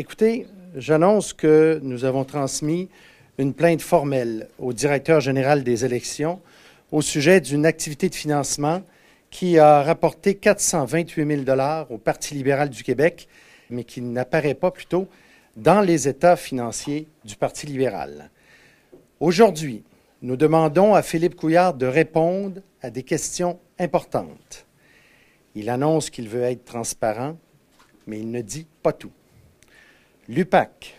Écoutez, j'annonce que nous avons transmis une plainte formelle au directeur général des élections au sujet d'une activité de financement qui a rapporté 428 000 au Parti libéral du Québec, mais qui n'apparaît pas plutôt dans les états financiers du Parti libéral. Aujourd'hui, nous demandons à Philippe Couillard de répondre à des questions importantes. Il annonce qu'il veut être transparent, mais il ne dit pas tout. L'UPAC,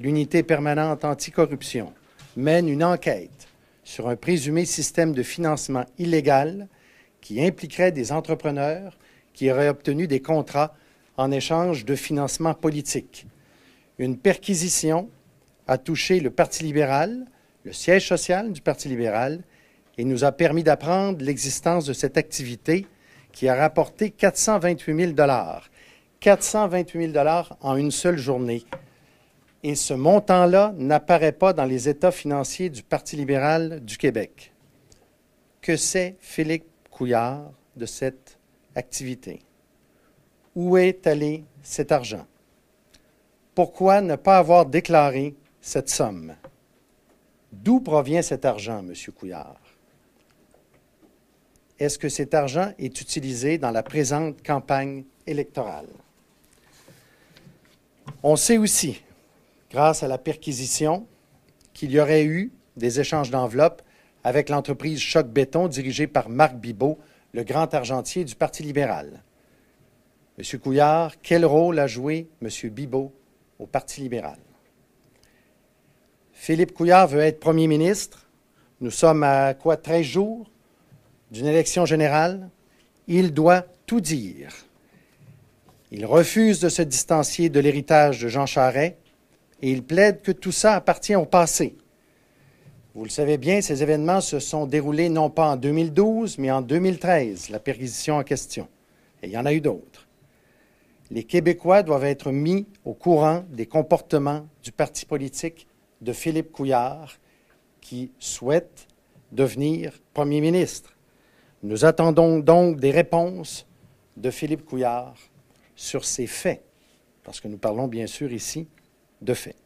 l'unité permanente anticorruption, mène une enquête sur un présumé système de financement illégal qui impliquerait des entrepreneurs qui auraient obtenu des contrats en échange de financement politique. Une perquisition a touché le Parti libéral, le siège social du Parti libéral, et nous a permis d'apprendre l'existence de cette activité qui a rapporté 428 000 428 000 en une seule journée. Et ce montant-là n'apparaît pas dans les états financiers du Parti libéral du Québec. Que sait Philippe Couillard de cette activité? Où est allé cet argent? Pourquoi ne pas avoir déclaré cette somme? D'où provient cet argent, M. Couillard? Est-ce que cet argent est utilisé dans la présente campagne électorale? On sait aussi, grâce à la perquisition, qu'il y aurait eu des échanges d'enveloppes avec l'entreprise Choc Béton dirigée par Marc Bibot, le grand argentier du Parti libéral. Monsieur Couillard, quel rôle a joué Monsieur Bibot au Parti libéral? Philippe Couillard veut être premier ministre. Nous sommes à quoi, 13 jours d'une élection générale? Il doit tout dire. Il refuse de se distancier de l'héritage de Jean Charest et il plaide que tout ça appartient au passé. Vous le savez bien, ces événements se sont déroulés non pas en 2012, mais en 2013, la perquisition en question. Et il y en a eu d'autres. Les Québécois doivent être mis au courant des comportements du parti politique de Philippe Couillard qui souhaite devenir Premier ministre. Nous attendons donc des réponses de Philippe Couillard sur ces faits, parce que nous parlons bien sûr ici de faits.